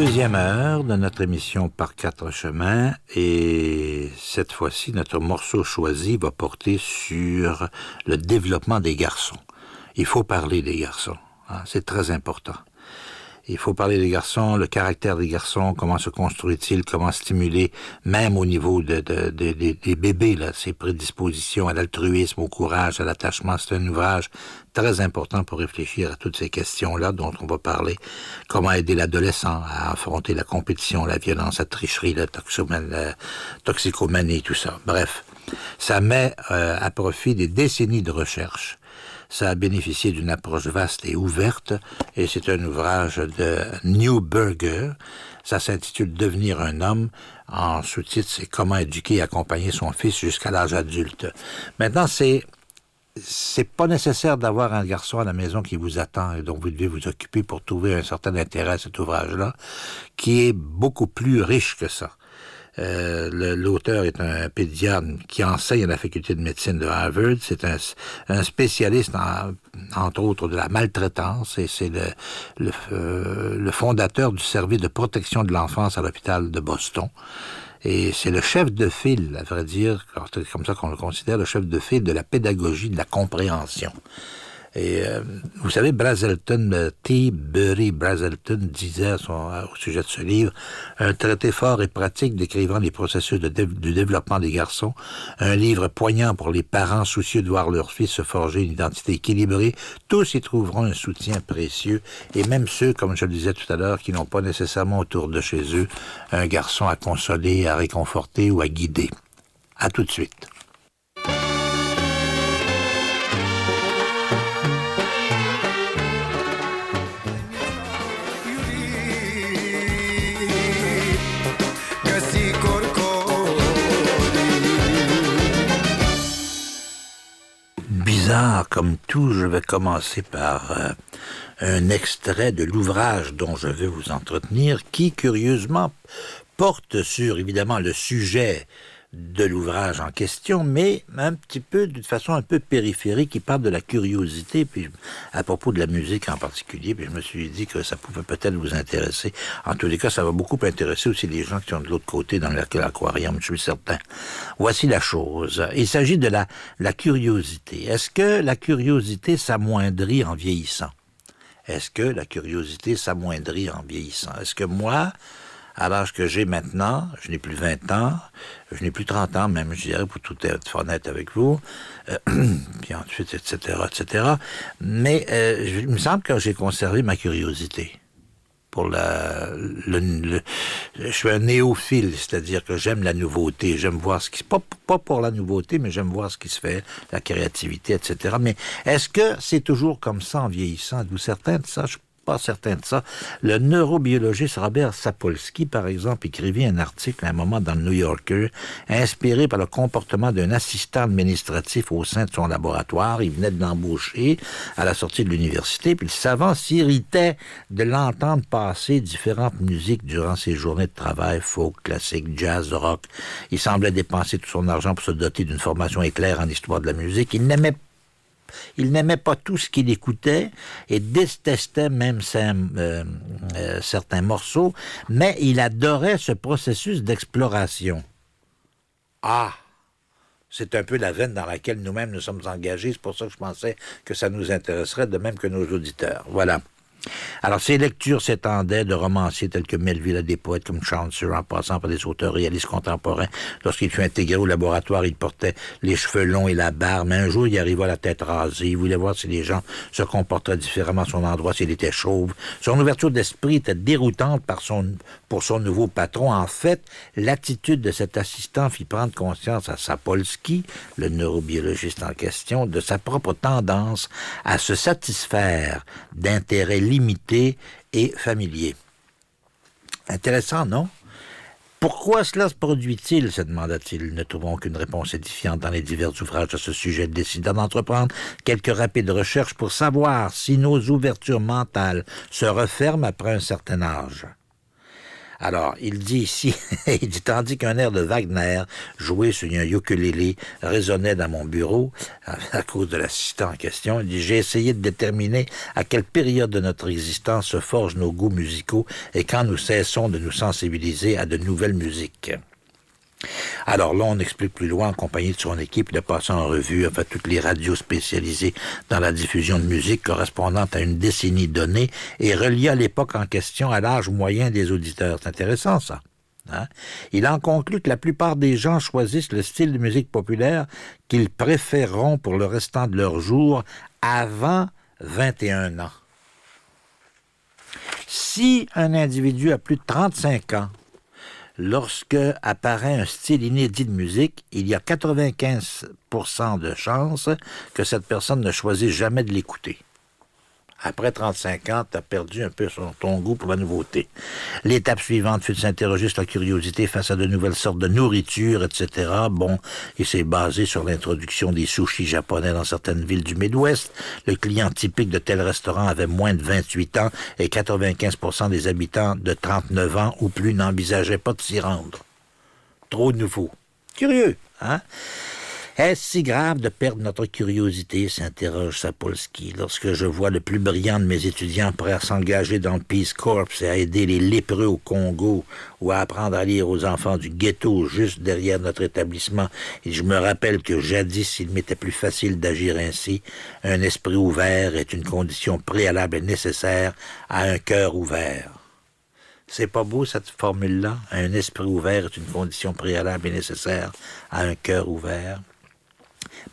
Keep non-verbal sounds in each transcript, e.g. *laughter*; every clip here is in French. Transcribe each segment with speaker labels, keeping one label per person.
Speaker 1: deuxième heure de notre émission par quatre chemins et cette fois-ci notre morceau choisi va porter sur le développement des garçons. Il faut parler des garçons, hein, c'est très important. Il faut parler des garçons, le caractère des garçons, comment se construit-il, comment stimuler, même au niveau de, des bébés, là, ces prédispositions à l'altruisme, au courage, à l'attachement. C'est un ouvrage très important pour réfléchir à toutes ces questions-là dont on va parler. Comment aider l'adolescent à affronter la compétition, la violence, la tricherie, la, toxicomanie, tout ça. Bref, ça met euh, à profit des décennies de recherche ça a bénéficié d'une approche vaste et ouverte, et c'est un ouvrage de Newberger. Ça s'intitule Devenir un homme. En sous-titre, c'est Comment éduquer et accompagner son fils jusqu'à l'âge adulte. Maintenant, c'est c'est pas nécessaire d'avoir un garçon à la maison qui vous attend et dont vous devez vous occuper pour trouver un certain intérêt à cet ouvrage-là, qui est beaucoup plus riche que ça. Euh, l'auteur est un pédiatre qui enseigne à la faculté de médecine de Harvard. C'est un, spécialiste, en, entre autres, de la maltraitance et c'est le, le, euh, le fondateur du service de protection de l'enfance à l'hôpital de Boston. Et c'est le chef de file, à vrai dire, c'est comme ça qu'on le considère, le chef de file de la pédagogie de la compréhension. Et euh, vous savez, Brazelton, euh, T. Burry Brazelton disait au sujet de ce livre, un traité fort et pratique décrivant les processus de, développement des garçons, un livre poignant pour les parents soucieux de voir leur fils se forger une identité équilibrée. Tous y trouveront un soutien précieux, et même ceux, comme je le disais tout à l'heure, qui n'ont pas nécessairement autour de chez eux un garçon à consoler, à réconforter ou à guider. À tout de suite. Ah, comme tout, je vais commencer par euh, un extrait de l'ouvrage dont je veux vous entretenir, qui, curieusement, porte sur, évidemment, le sujet de l'ouvrage en question, mais un petit peu d'une façon un peu périphérique qui parle de la curiosité, puis à propos de la musique en particulier, puis je me suis dit que ça pouvait peut-être vous intéresser. En tous les cas, ça va beaucoup intéresser aussi les gens qui sont de l'autre côté dans l'aquarium, je suis certain. Voici la chose. Il s'agit de la, la curiosité. Est-ce que la curiosité s'amoindrit en vieillissant? Est-ce que la curiosité s'amoindrit en vieillissant? Est-ce que moi, à l'âge que j'ai maintenant, je n'ai plus 20 ans, je n'ai plus 30 ans même, je dirais, pour tout être honnête avec vous, euh, *clears throat* puis ensuite, etc., etc. Mais euh, il me semble que j'ai conservé ma curiosité. Pour la, je suis un néophile, c'est-à-dire que j'aime la nouveauté, j'aime voir ce qui pas pas pour la nouveauté, mais j'aime voir ce qui se fait, la créativité, etc. Mais est-ce que c'est toujours comme ça en vieillissant D'où certains de ça, pas certain de ça. Le neurobiologiste Robert Sapolsky, par exemple, écrivit un article à un moment dans le New Yorker, inspiré par le comportement d'un assistant administratif au sein de son laboratoire. Il venait de l'embaucher à la sortie de l'université, puis le savant s'irritait de l'entendre passer différentes musiques durant ses journées de travail, folk, classique, jazz, rock. Il semblait dépenser tout son argent pour se doter d'une formation éclair en histoire de la musique. Il n'aimait il n'aimait pas tout ce qu'il écoutait et détestait même euh, euh, certains morceaux, mais il adorait ce processus d'exploration. Ah! C'est un peu la veine dans laquelle nous-mêmes nous sommes engagés. C'est pour ça que je pensais que ça nous intéresserait, de même que nos auditeurs. Voilà. Alors, ses lectures s'étendaient de romanciers tels que Melville à des poètes comme Chancer, en passant par des auteurs réalistes contemporains. Lorsqu'il fut intégré au laboratoire, il portait les cheveux longs et la barbe. Mais un jour, il arriva à la tête rasée. Il voulait voir si les gens se comportaient différemment à son endroit, s'il était chauve. Son ouverture d'esprit était déroutante par son pour son nouveau patron. En fait, l'attitude de cet assistant fit prendre conscience à Sapolsky, le neurobiologiste en question, de sa propre tendance à se satisfaire d'intérêts limités et familiers. Intéressant, non? Pourquoi cela se produit-il se demanda-t-il. Ne trouvant qu'une réponse édifiante dans les divers ouvrages à ce sujet, décidant d'entreprendre quelques rapides recherches pour savoir si nos ouvertures mentales se referment après un certain âge. Alors, il dit ici, *laughs* il dit, tandis qu'un air de Wagner, joué sur un ukulélé, résonnait dans mon bureau, *laughs* à cause de l'assistant en question, il dit, j'ai essayé de déterminer à quelle période de notre existence se forgent nos goûts musicaux et quand nous cessons de nous sensibiliser à de nouvelles musiques. Alors là, on explique plus loin en compagnie de son équipe de passer en revue enfin, toutes les radios spécialisées dans la diffusion de musique correspondant à une décennie donnée et relia à l'époque en question à l'âge moyen des auditeurs. C'est intéressant ça. Hein? Il en conclut que la plupart des gens choisissent le style de musique populaire qu'ils préféreront pour le restant de leur jour avant 21 ans. Si un individu a plus de 35 ans, lorsque apparaît un style inédit de musique, il y a 95 de chances que cette personne ne choisisse jamais de l'écouter. Après 35 ans, tu as perdu un peu son, ton goût pour la nouveauté. L'étape suivante fut de s'interroger sur la curiosité face à de nouvelles sortes de nourriture, etc. Bon, il s'est basé sur l'introduction des sushis japonais dans certaines villes du Midwest. Le client typique de tel restaurant avait moins de 28 ans et 95 des habitants de 39 ans ou plus n'envisageaient pas de s'y rendre. Trop nouveau. Curieux, hein? Est-ce si grave de perdre notre curiosité s'interroge Sapolsky lorsque je vois le plus brillant de mes étudiants prêt à s'engager dans le Peace Corps et à aider les lépreux au Congo ou à apprendre à lire aux enfants du ghetto juste derrière notre établissement. Et je me rappelle que jadis, il m'était plus facile d'agir ainsi. Un esprit ouvert est une condition préalable et nécessaire à un cœur ouvert. C'est pas beau cette formule-là. Un esprit ouvert est une condition préalable et nécessaire à un cœur ouvert.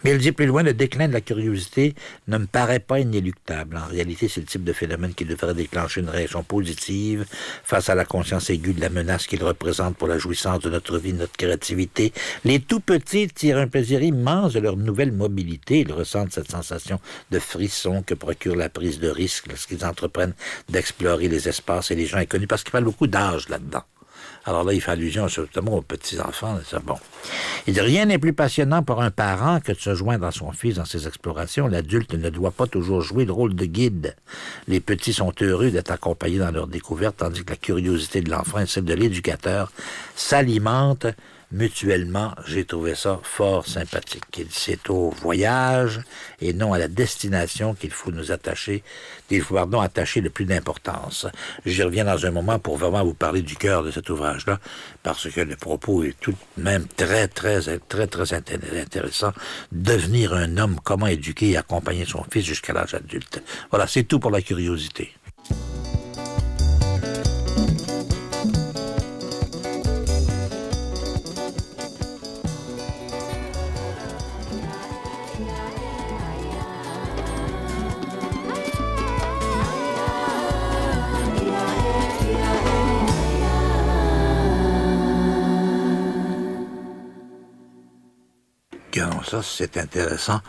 Speaker 1: Mais le dit plus loin, le déclin de la curiosité ne me paraît pas inéluctable. En réalité, c'est le type de phénomène qui devrait déclencher une réaction positive face à la conscience aiguë de la menace qu'il représente pour la jouissance de notre vie, de notre créativité. Les tout petits tirent un plaisir immense de leur nouvelle mobilité. Ils ressentent cette sensation de frisson que procure la prise de risque lorsqu'ils entreprennent d'explorer les espaces et les gens inconnus, parce qu'il a beaucoup d'âge là-dedans. Alors là, il fait allusion surtout aux petits-enfants. Bon. Il dit, rien n'est plus passionnant pour un parent que de se joindre à son fils dans ses explorations. L'adulte ne doit pas toujours jouer le rôle de guide. Les petits sont heureux d'être accompagnés dans leurs découvertes, tandis que la curiosité de l'enfant et celle de l'éducateur s'alimentent mutuellement, j'ai trouvé ça fort sympathique. C'est au voyage et non à la destination qu'il faut nous attacher, qu'il faut, pardon, attacher le plus d'importance. J'y reviens dans un moment pour vraiment vous parler du cœur de cet ouvrage-là, parce que le propos est tout de même très, très, très, très intéressant. Devenir un homme, comment éduquer et accompagner son fils jusqu'à l'âge adulte. Voilà, c'est tout pour la curiosité. ça c'est intéressant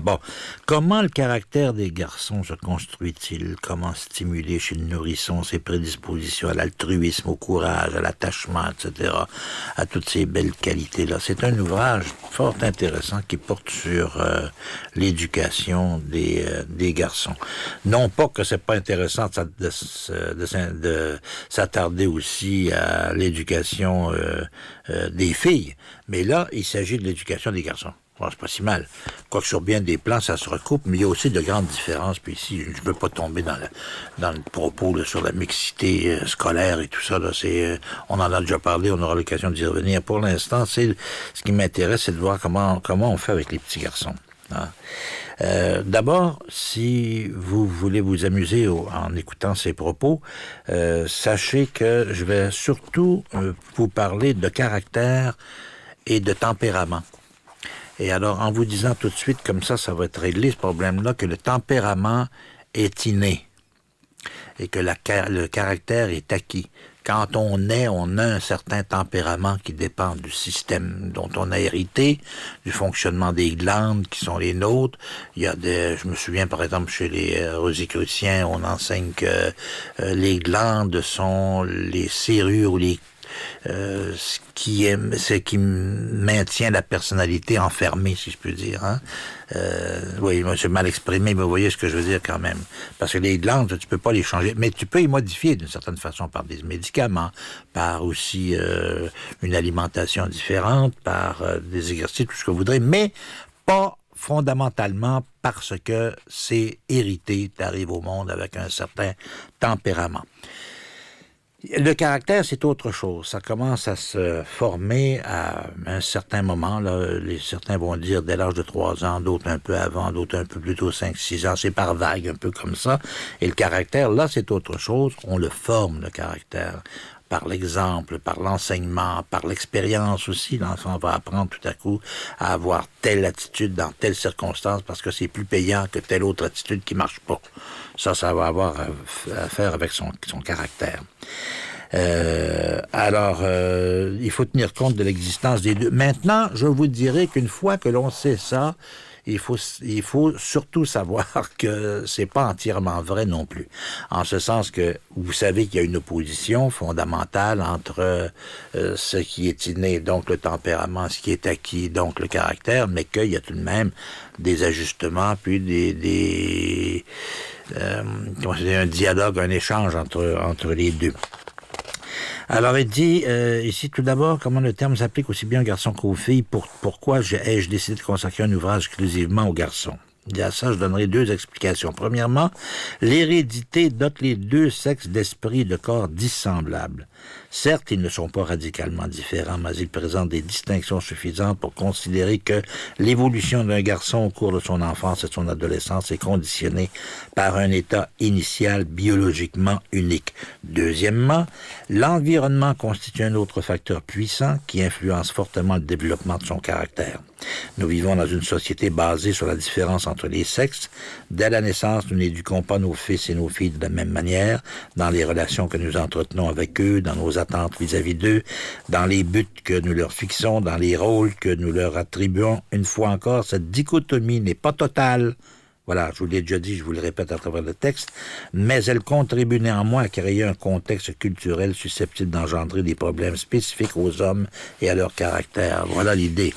Speaker 1: Bon, comment le caractère des garçons se construit-il Comment stimuler chez le nourrisson ses prédispositions à l'altruisme, au courage, à l'attachement, etc., à toutes ces belles qualités-là C'est un ouvrage fort intéressant qui porte sur euh, l'éducation euh, des, garçons. Non pas que c'est pas intéressant de, s'attarder aussi à l'éducation euh, euh, des filles. Mais là, il s'agit de l'éducation des garçons. Bon, oh, c'est pas si mal. Quoique sur bien des plans, ça se recoupe, mais il y a aussi de grandes différences. Puis ici, je ne veux pas tomber dans le, dans le propos sur la mixité euh, scolaire et tout ça. Là, c'est, euh, on en a déjà parlé, on aura l'occasion d'y revenir. Pour l'instant, c'est, ce qui m'intéresse, c'est de voir comment, comment on fait avec les petits garçons. Hein. Euh, d'abord, si vous voulez vous amuser en écoutant ces propos, euh, sachez que je vais surtout euh, vous parler de caractère et de tempérament. Et alors, en vous disant tout de suite, comme ça, ça va être réglé ce problème-là, que le tempérament est inné et que le caractère est acquis. Quand on est, on a un certain tempérament qui dépend du système dont on a hérité, du fonctionnement des glandes qui sont les nôtres. Il y a des, je me souviens par exemple chez les euh, rosicruciens, on enseigne que euh, les glandes sont les serrures ou les euh, ce qui maintient la personnalité enfermée, si je peux dire. Hein? Euh, oui, moi, mal exprimé, mais vous voyez ce que je veux dire quand même. Parce que les glandes, tu peux pas les changer, mais tu peux les modifier d'une certaine façon par des médicaments, par aussi euh, une alimentation différente, par euh, des exercices, tout ce que vous voudrez, mais pas fondamentalement parce que c'est hérité, tu arrives au monde avec un certain tempérament. Le caractère, c'est autre chose. Ça commence à se former à un certain moment. Là. certains vont dire dès l'âge de trois ans, d'autres un peu avant, d'autres un peu plus tôt, 5-6 ans. C'est par vague, un peu comme ça. Et le caractère, là, c'est autre chose. On le forme, le caractère par l'exemple, par l'enseignement, par l'expérience aussi. L'enfant va apprendre tout à coup à avoir telle attitude dans telle circonstance parce que c'est plus payant que telle autre attitude qui marche pas. Ça, ça va avoir à faire avec son, caractère. Euh, alors, euh, il faut tenir compte de l'existence des deux. Maintenant, je vous dirais qu'une fois que l'on sait ça, il faut, il faut surtout savoir *laughs* que c'est pas entièrement vrai non plus. En ce sens que vous savez qu'il y a une opposition fondamentale entre euh, ce qui est inné, donc le tempérament, ce qui est acquis, donc le caractère, mais qu'il y a tout de même des ajustements, puis des, des euh, un dialogue, un échange entre, entre les deux. Alors, il dit euh, ici tout d'abord comment le terme s'applique aussi bien aux garçons qu'aux filles. pourquoi ai-je décidé de consacrer un ouvrage exclusivement aux garçons et à ça, je donnerai deux explications. Premièrement, l'hérédité dote les deux sexes d'esprit et de corps dissemblables. Certes, ils ne sont pas radicalement différents, mais ils présentent des distinctions suffisantes pour considérer que l'évolution d'un garçon au cours de son enfance et de son adolescence est conditionnée par un état initial biologiquement unique. Deuxièmement, l'environnement constitue un autre facteur puissant qui influence fortement le développement de son caractère. Nous vivons dans une société basée sur la différence entre les sexes. Dès la naissance, nous n'éduquons pas nos fils et nos filles de la même manière dans les relations que nous entretenons avec eux, dans nos attentes vis-à-vis d'eux, dans les buts que nous leur fixons, dans les rôles que nous leur attribuons. Une fois encore, cette dichotomie n'est pas totale. Voilà, je vous l'ai déjà dit, je vous le répète à travers le texte, mais elle contribue néanmoins à créer un contexte culturel susceptible d'engendrer des problèmes spécifiques aux hommes et à leur caractère. Voilà l'idée.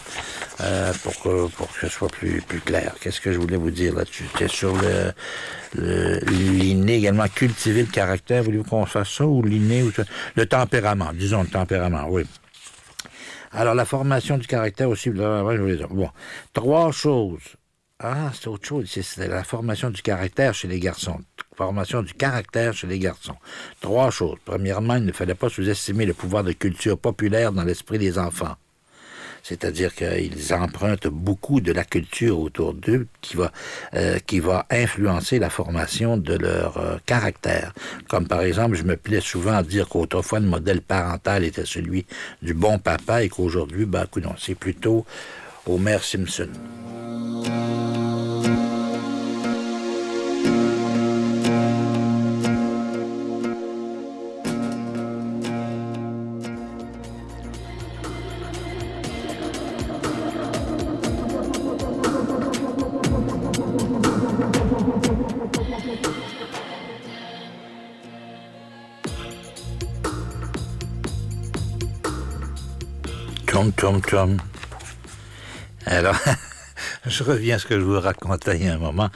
Speaker 1: Euh, pour, que, ce soit plus, plus clair. Qu'est-ce que je voulais vous dire là-dessus? C'est sur le, l'inné également, cultiver le caractère. Voulez-vous qu'on fasse ça ou l'inné ou Le tempérament, disons le tempérament, oui. Alors, la formation du caractère aussi, Bon, trois choses. Ah, c'est autre chose. C'est la formation du caractère chez les garçons. Formation du caractère chez les garçons. Trois choses. Premièrement, il ne fallait pas sous-estimer le pouvoir de culture populaire dans l'esprit des enfants c'est-à-dire qu'ils empruntent beaucoup de la culture autour d'eux qui va, euh, influencer la formation de leur euh, caractère. Comme par exemple, je me plais souvent à dire qu'autrefois le modèle parental était celui du bon papa et qu'aujourd'hui, ben, c'est plutôt Homer Simpson. Alors, *laughs* je reviens à ce que je vous racontais il y a un moment.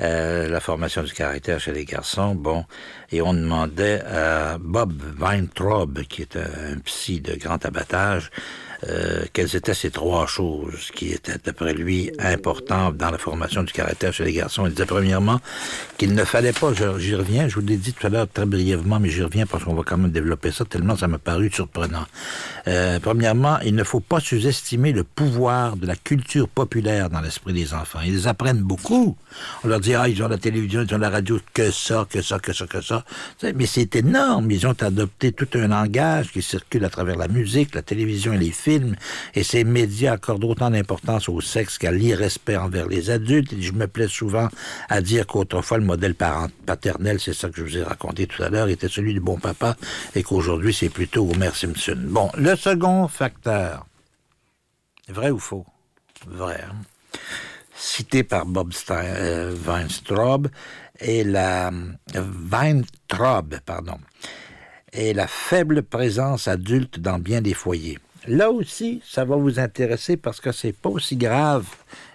Speaker 1: Euh, la formation du caractère chez les garçons, bon, et on demandait à Bob Weintraub, qui est un psy de grand abattage, euh, quelles étaient ces trois choses qui étaient, d'après lui, importantes dans la formation du caractère chez les garçons. Il disait, premièrement, qu'il ne fallait pas, j'y reviens, je vous l'ai dit tout à l'heure très brièvement, mais j'y reviens parce qu'on va quand même développer ça, tellement ça m'a paru surprenant. Euh, premièrement, il ne faut pas sous-estimer le pouvoir de la culture populaire dans l'esprit des enfants. Ils apprennent beaucoup. On leur dit, ah, ils ont la télévision, ils ont la radio, que ça, que ça, que ça, que ça. Mais c'est énorme. Ils ont adopté tout un langage qui circule à travers la musique, la télévision et les films film, et ces médias accordent autant d'importance au sexe qu'à l'irrespect envers les adultes. Et je me plais souvent à dire qu'autrefois, le modèle paternel, c'est ça que je vous ai raconté tout à l'heure, était celui du bon papa et qu'aujourd'hui, c'est plutôt Homer Simpson. Bon, le second facteur, vrai ou faux? Vrai. Hein? Cité par Bob Stein, euh, et la Weintraub, pardon, et la faible présence adulte dans bien des foyers. Là aussi, ça va vous intéresser parce que c'est pas aussi grave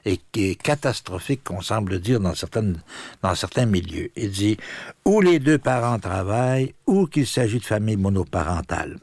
Speaker 1: et catastrophique qu'on semble dire dans, certains milieux. Il dit ou les deux parents travaillent ou qu'il s'agit de familles monoparentales.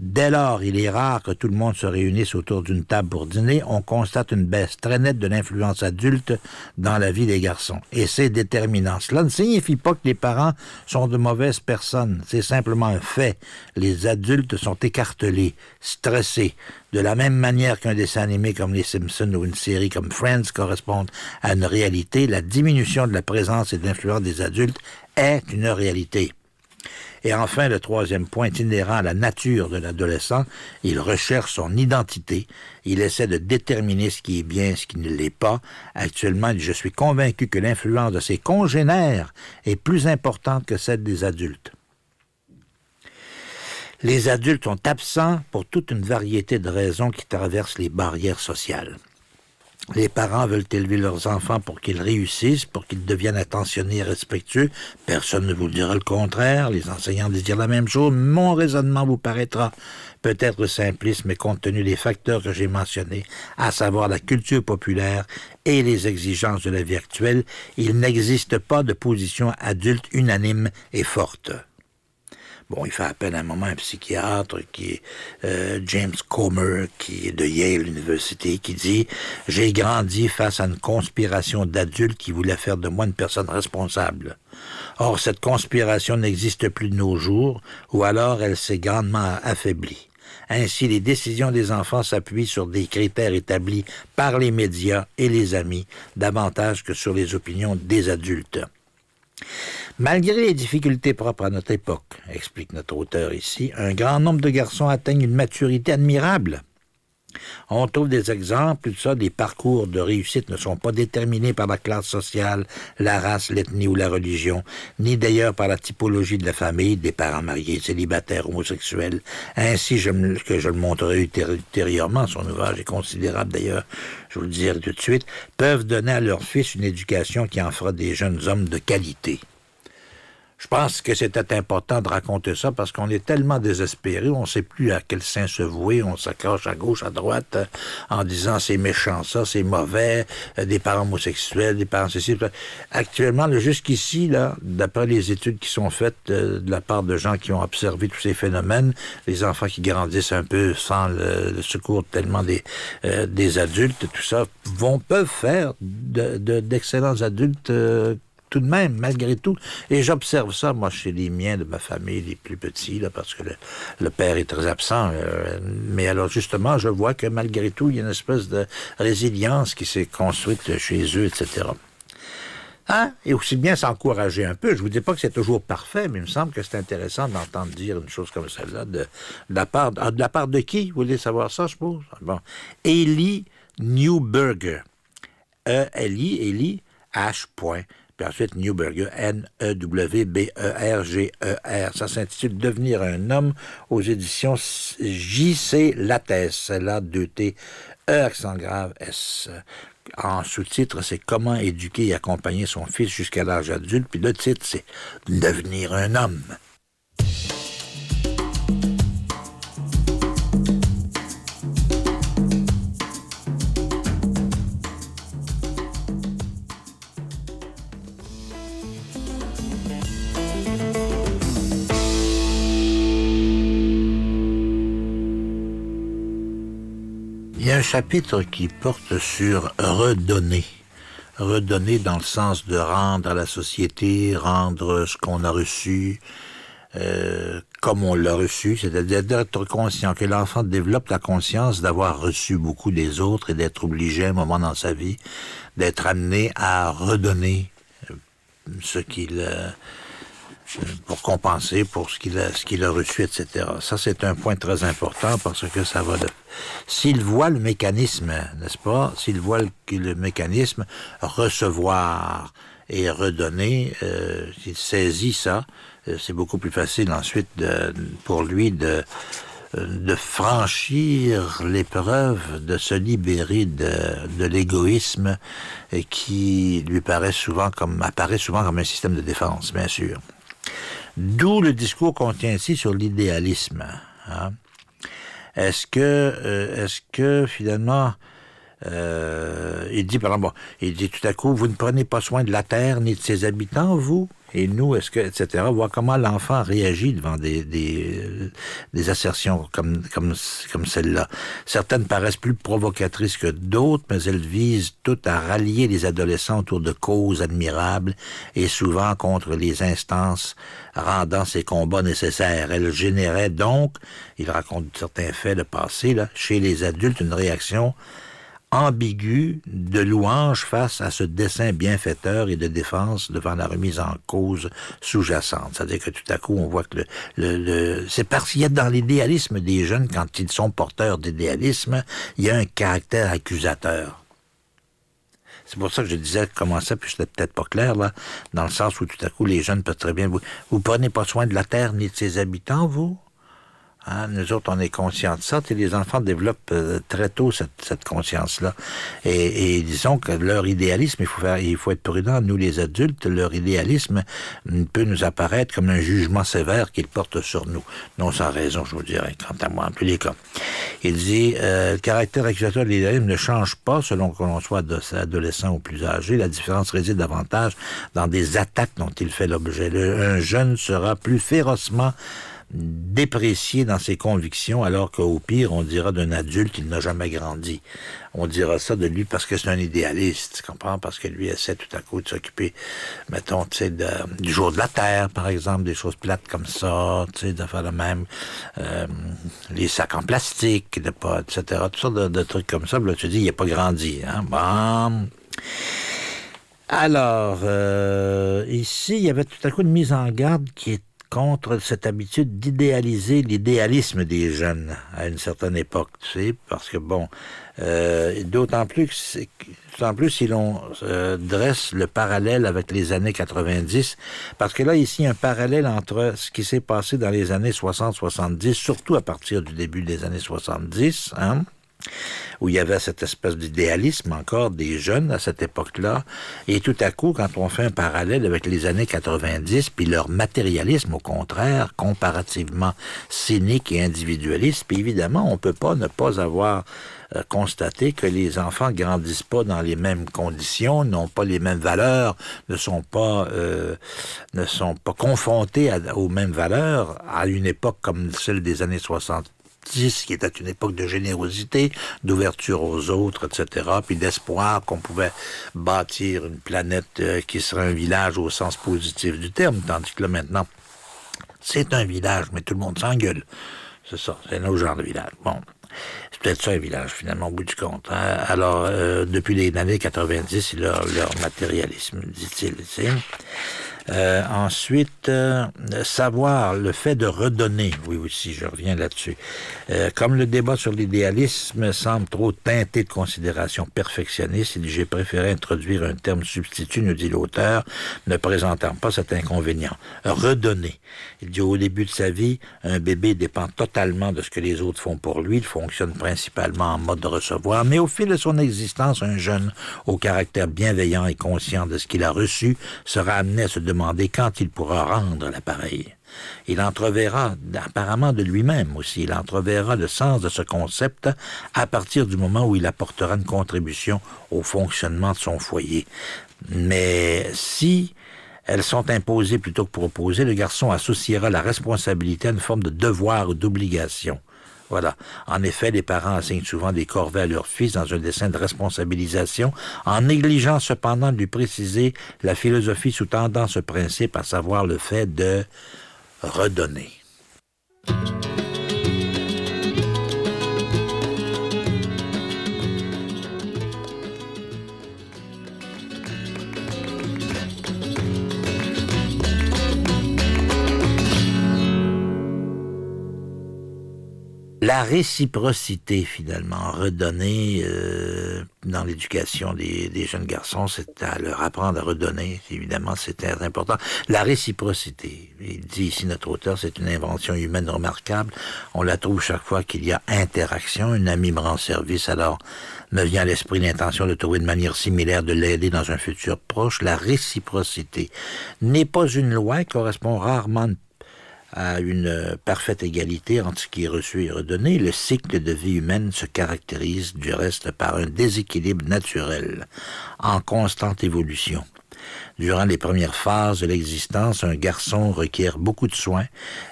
Speaker 1: Dès lors, il est rare que tout le monde se réunisse autour d'une table pour dîner. On constate une baisse très nette de l'influence adulte dans la vie des garçons. Et c'est déterminant. Cela ne signifie pas que les parents sont de mauvaises personnes. C'est simplement un fait. Les adultes sont écartelés, stressés. De la même manière qu'un dessin animé comme Les Simpsons ou une série comme Friends correspondent à une réalité, la diminution de la présence et de l'influence des adultes est une réalité. Et enfin, le troisième point inhérent à la nature de l'adolescent, il recherche son identité, il essaie de déterminer ce qui est bien, ce qui ne l'est pas. Actuellement, je suis convaincu que l'influence de ses congénères est plus importante que celle des adultes. Les adultes sont absents pour toute une variété de raisons qui traversent les barrières sociales. Les parents veulent élever leurs enfants pour qu'ils réussissent, pour qu'ils deviennent attentionnés et respectueux. Personne ne vous dira le contraire. Les enseignants disent la même chose. Mon raisonnement vous paraîtra peut-être simpliste, mais compte tenu des facteurs que j'ai mentionnés, à savoir la culture populaire et les exigences de la vie actuelle, il n'existe pas de position adulte unanime et forte. Bon, il fait appel à un moment un psychiatre qui est euh, James Comer, qui est de Yale University, qui dit J'ai grandi face à une conspiration d'adultes qui voulaient faire de moi une personne responsable. Or, cette conspiration n'existe plus de nos jours, ou alors elle s'est grandement affaiblie. Ainsi, les décisions des enfants s'appuient sur des critères établis par les médias et les amis, davantage que sur les opinions des adultes. Malgré les difficultés propres à notre époque, explique notre auteur ici, un grand nombre de garçons atteignent une maturité admirable. On trouve des exemples, tout ça, des parcours de réussite ne sont pas déterminés par la classe sociale, la race, l'ethnie ou la religion, ni d'ailleurs par la typologie de la famille, des parents mariés, célibataires, homosexuels. Ainsi, je que je le montrerai ultérieurement, son ouvrage est considérable d'ailleurs, je vous le dirai tout de suite, peuvent donner à leur fils une éducation qui en fera des jeunes hommes de qualité. Je pense que c'était important de raconter ça parce qu'on est tellement désespéré, on ne sait plus à quel sein se vouer, on s'accroche à gauche, à droite, euh, en disant c'est méchant ça, c'est mauvais, euh, des parents homosexuels, des parents ceci. Actuellement, jusqu'ici, là, d'après les études qui sont faites euh, de la part de gens qui ont observé tous ces phénomènes, les enfants qui grandissent un peu sans le, secours tellement des, des adultes, tout ça, vont peuvent faire d'excellents adultes tout de même, malgré tout. Et j'observe ça, moi, chez les miens de ma famille, les plus petits, là, parce que le, père est très absent. Euh, mais alors, justement, je vois que malgré tout, il y a une espèce de résilience qui s'est construite chez eux, etc. Hein? Et aussi bien s'encourager un peu. Je vous dis pas que c'est toujours parfait, mais il me semble que c'est intéressant d'entendre dire une chose comme celle-là de, la part ah, de la part de qui Vous voulez savoir ça, je suppose ah, Bon, Newberger, E L I H. Point. Puis ensuite, Newberger, N-E-W-B-E-R-G-E-R. E Ça s'intitule Devenir un homme aux éditions J.C. Lattès. Là, 2T, E accent grave, S en sous-titre, c'est Comment éduquer et accompagner son fils jusqu'à l'âge adulte. Puis le titre, c'est Devenir un homme. un chapitre qui porte sur redonner. Redonner dans le sens de rendre à la société, rendre ce qu'on a reçu euh, comme on l'a reçu, c'est-à-dire d'être conscient, que l'enfant développe la conscience d'avoir reçu beaucoup des autres et d'être obligé à un moment dans sa vie d'être amené à redonner euh, ce qu'il... Euh, pour compenser pour ce qu'il a, ce qu'il a reçu, etc. Ça, c'est un point très important parce que ça va de S'il voit le mécanisme, n'est-ce pas? S'il voit le, mécanisme recevoir et redonner, euh, s'il saisit ça, euh, c'est beaucoup plus facile ensuite pour lui de de franchir l'épreuve, de se libérer de, de l'égoïsme qui lui paraît souvent comme apparaît souvent comme un système de défense, bien sûr. D'où le discours qu'on tient ici sur l'idéalisme. Hein. Est-ce que, euh, que finalement, euh, il dit, par il dit tout à coup, vous ne prenez pas soin de la terre ni de ses habitants, vous et nous, est-ce que, etc. Voir comment l'enfant réagit devant des, des, assertions comme, comme, comme celle-là. Certaines paraissent plus provocatrices que d'autres, mais elles visent toutes à rallier les adolescents autour de causes admirables et souvent contre les instances rendant ces combats nécessaires. Elles généraient donc, il raconte certains faits de passé, là, chez les adultes une réaction ambigu de louange face à ce dessin bienfaiteur et de défense devant la remise en cause sous-jacente. C'est-à-dire que tout à coup, on voit que le, le, c'est parce qu'il y a dans l'idéalisme des jeunes, quand ils sont porteurs d'idéalisme, il y a un caractère accusateur. C'est pour ça que je disais comment ça, puis c'était peut-être pas clair, là, dans le sens où tout à coup, les jeunes peuvent très bien... Vous, vous prenez pas soin de la terre ni de ses habitants, vous Hein, nous autres, on est conscients de ça. Et les enfants développent euh, très tôt cette, conscience-là. Et, disons que leur idéalisme, il faut, faire, il faut être prudent. Nous, les adultes, leur idéalisme mm, peut nous apparaître comme un jugement sévère qu'ils portent sur nous. Non sans raison, je vous dirais, quant à moi, en tous les cas. Il dit, euh, le caractère accusateur de l'idéalisme ne change pas selon que l'on soit adolescent ou plus âgé. La différence réside davantage dans des attaques dont il fait l'objet. Un jeune sera plus férocement déprécié dans ses convictions, alors qu'au pire, on dira d'un adulte, il n'a jamais grandi. On dira ça de lui parce que c'est un idéaliste, tu comprends? Parce que lui essaie tout à coup de s'occuper, mettons, tu sais, du jour de la Terre, par exemple, des choses plates comme ça, tu sais, de faire le même, euh, les sacs en plastique, de pas, etc., toutes sortes de, trucs comme ça. Là, tu dis, il n'a pas grandi, hein? Bon... Alors, euh, ici, il y avait tout à coup une mise en garde qui est contre cette habitude d'idéaliser l'idéalisme des jeunes à une certaine époque, tu sais, parce que bon, euh, d'autant plus que d'autant plus si l'on euh, dresse le parallèle avec les années 90, parce que là, ici, un parallèle entre ce qui s'est passé dans les années 60-70, surtout à partir du début des années 70, hein, où il y avait cette espèce d'idéalisme encore des jeunes à cette époque-là. Et tout à coup, quand on fait un parallèle avec les années 90, puis leur matérialisme, au contraire, comparativement cynique et individualiste, puis évidemment, on ne peut pas ne pas avoir euh, constaté que les enfants grandissent pas dans les mêmes conditions, n'ont pas les mêmes valeurs, ne sont pas euh, ne sont pas confrontés aux mêmes valeurs à une époque comme celle des années 60 qui était une époque de générosité, d'ouverture aux autres, etc., puis d'espoir qu'on pouvait bâtir une planète euh, qui serait un village au sens positif du terme, tandis que là maintenant, c'est un village, mais tout le monde s'engueule. C'est ça, c'est un autre genre de village. Bon. C'est peut-être ça un village, finalement, au bout du compte. Hein. Alors, euh, depuis les années 90, leur, leur matérialisme, dit-il. Euh, ensuite, euh, savoir, le fait de redonner, oui aussi, je reviens là-dessus. Euh, comme le débat sur l'idéalisme semble trop teinté de considérations perfectionnistes, j'ai préféré introduire un terme substitut, nous dit l'auteur, ne présentant pas cet inconvénient. Redonner. Il dit au début de sa vie, un bébé dépend totalement de ce que les autres font pour lui. Il fonctionne principalement en mode de recevoir, mais au fil de son existence, un jeune au caractère bienveillant et conscient de ce qu'il a reçu sera amené à se demander quand il pourra rendre l'appareil. Il entreverra, apparemment de lui-même aussi, il entreverra le sens de ce concept à partir du moment où il apportera une contribution au fonctionnement de son foyer. Mais si elles sont imposées plutôt que proposées, le garçon associera la responsabilité à une forme de devoir ou d'obligation. Voilà. En effet, les parents assignent souvent des corvées à leurs fils dans un dessin de responsabilisation, en négligeant cependant de lui préciser la philosophie sous-tendant ce principe, à savoir le fait de redonner. la réciprocité finalement redonnée euh, dans l'éducation des, jeunes garçons, c'est à leur apprendre à redonner, évidemment, c'est très important. La réciprocité, il dit ici notre auteur, c'est une invention humaine remarquable. On la trouve chaque fois qu'il y a interaction. Une amie me rend service, alors me vient à l'esprit l'intention de trouver une manière similaire de l'aider dans un futur proche. La réciprocité n'est pas une loi, elle correspond rarement à une euh, parfaite égalité entre ce qui est reçu et redonné, le cycle de vie humaine se caractérise du reste par un déséquilibre naturel en constante évolution. Durant les premières phases de l'existence, un garçon requiert beaucoup de soins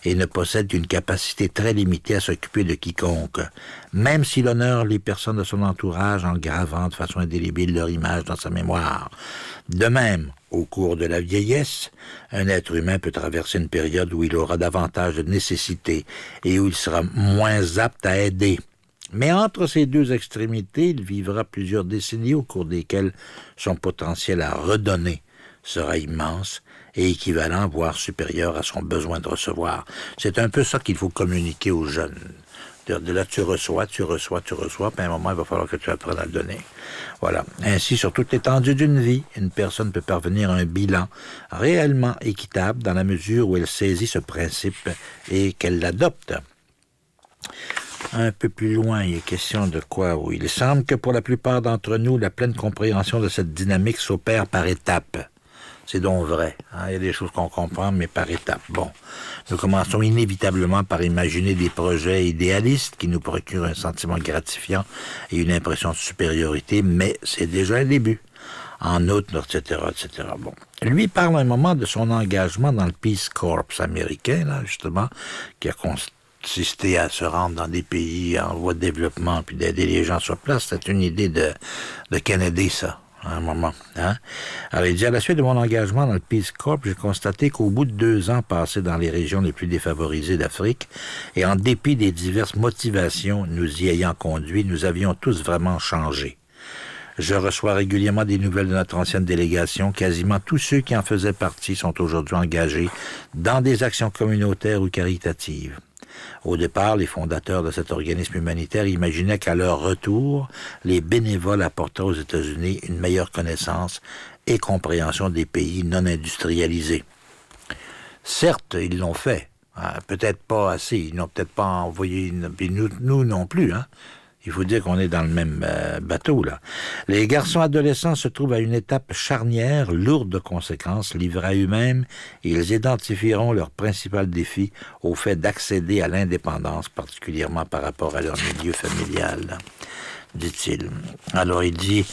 Speaker 1: et ne possède qu'une capacité très limitée à s'occuper de quiconque, même s'il honore les personnes de son entourage en gravant de façon indélébile leur image dans sa mémoire. De même, au cours de la vieillesse, un être humain peut traverser une période où il aura davantage de nécessités et où il sera moins apte à aider. Mais entre ces deux extrémités, il vivra plusieurs décennies au cours desquelles son potentiel à redonner sera immense et équivalent, voire supérieur à son besoin de recevoir. C'est un peu ça qu'il faut communiquer aux jeunes. De là, tu reçois, tu reçois, tu reçois, puis à un moment, il va falloir que tu apprennes à le donner. Voilà. Ainsi, sur toute l'étendue d'une vie, une personne peut parvenir à un bilan réellement équitable dans la mesure où elle saisit ce principe et qu'elle l'adopte. Un peu plus loin, il est question de quoi où il semble que pour la plupart d'entre nous, la pleine compréhension de cette dynamique s'opère par étapes. C'est donc vrai. Hein? Il y a des choses qu'on comprend, mais par étapes. Bon, nous commençons inévitablement par imaginer des projets idéalistes qui nous procurent un sentiment gratifiant et une impression de supériorité, mais c'est déjà un début. En outre, etc., etc. Bon. Lui parle un moment de son engagement dans le Peace Corps américain, là, justement, qui a constaté c'était à se rendre dans des pays en voie de développement puis d'aider les gens sur place, c'est une idée de, de Kennedy, ça à un moment. Hein? Alors, il dit, à la suite de mon engagement dans le Peace Corps, j'ai constaté qu'au bout de deux ans passés dans les régions les plus défavorisées d'Afrique, et en dépit des diverses motivations nous y ayant conduits, nous avions tous vraiment changé. Je reçois régulièrement des nouvelles de notre ancienne délégation. Quasiment tous ceux qui en faisaient partie sont aujourd'hui engagés dans des actions communautaires ou caritatives. Au départ, les fondateurs de cet organisme humanitaire imaginaient qu'à leur retour, les bénévoles apporteraient aux États-Unis une meilleure connaissance et compréhension des pays non industrialisés. Certes, ils l'ont fait, ah, Peut-être pas assez. Ils n'ont peut-être pas envoyé une... nous, nous non plus. Hein. Il faut dire qu'on est dans le même euh, bateau, là. Les garçons adolescents se trouvent à une étape charnière, lourde de conséquences, livrés à eux-mêmes, ils identifieront leur principal défi au fait d'accéder à l'indépendance, particulièrement par rapport à leur milieu familial, dit-il. Alors, il dit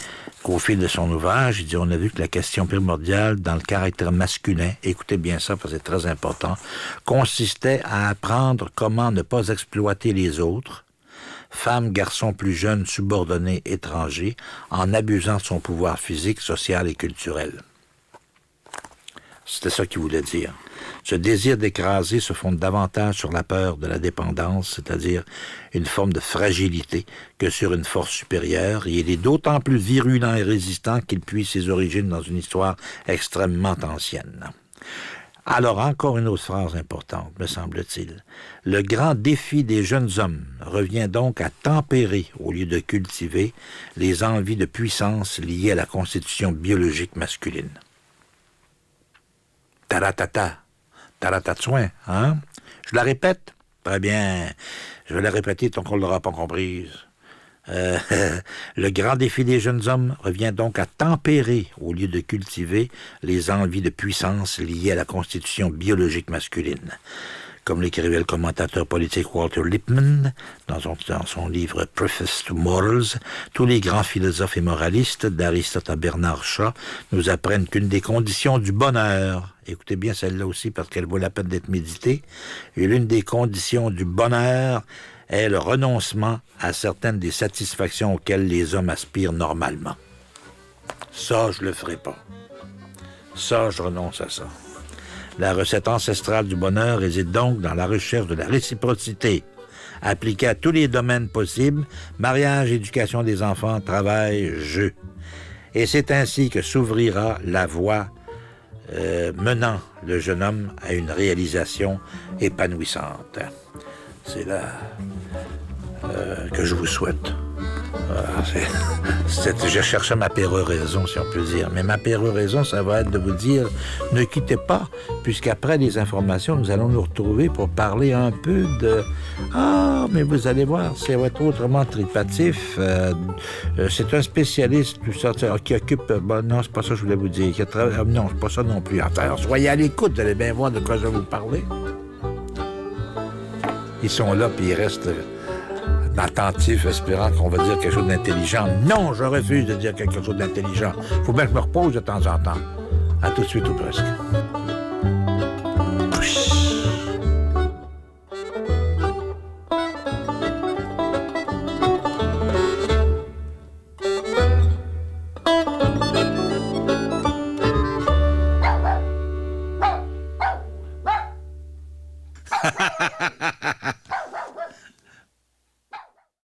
Speaker 1: qu'au fil de son ouvrage, il dit, on a vu que la question primordiale dans le caractère masculin, écoutez bien ça parce que c'est très important, consistait à apprendre comment ne pas exploiter les autres, femmes, garçons plus jeunes, subordonnés, étrangers, en abusant de son pouvoir physique, social et culturel. C'était ça qu'il voulait dire. Ce désir d'écraser se fonde davantage sur la peur de la dépendance, c'est-à-dire une forme de fragilité, que sur une force supérieure, et il est d'autant plus virulent et résistant qu'il puise ses origines dans une histoire extrêmement ancienne. Alors encore une autre phrase importante, me semble-t-il. Le grand défi des jeunes hommes revient donc à tempérer, au lieu de cultiver, les envies de puissance liées à la constitution biologique masculine. Taratata, taratatsoin, hein? Je la répète? Très bien. Je vais la répéter tant qu'on ne l'aura pas comprise. Euh, *laughs* le grand défi des jeunes hommes revient donc à tempérer, au lieu de cultiver, les envies de puissance liées à la constitution biologique masculine. Comme l'écrivait le commentateur politique Walter Lippmann dans son, dans son, livre Preface to Morals, tous les grands philosophes et moralistes, d'Aristote à Bernard Shaw, nous apprennent qu'une des conditions du bonheur, écoutez bien celle-là aussi parce qu'elle vaut la peine d'être méditée, et l'une des conditions du bonheur, est le renoncement à certaines des satisfactions auxquelles les hommes aspirent normalement. Ça, je le ferai pas. Ça, je renonce à ça. La recette ancestrale du bonheur réside donc dans la recherche de la réciprocité, appliquée à tous les domaines possibles, mariage, éducation des enfants, travail, jeu. Et c'est ainsi que s'ouvrira la voie euh, menant le jeune homme à une réalisation épanouissante c'est là euh, que je vous souhaite. *laughs* je cherche ma péroraison, si on peut dire. Mais ma raison, ça va être de vous dire ne quittez pas, puisqu'après les informations, nous allons nous retrouver pour parler un peu de Ah, mais vous allez voir, c'est être autrement tripatif. Euh, euh, c'est un spécialiste qui occupe. non, c'est pas ça que je voulais vous dire. a Non, c'est pas ça non plus. Alors, soyez à l'écoute, vous allez bien voir de quoi je vais vous parler ils sont là, puis ils restent attentifs, espérant qu'on va dire quelque chose d'intelligent. Non, je refuse de dire quelque chose d'intelligent. Faut bien que je me repose de temps en temps. À tout de suite ou presque.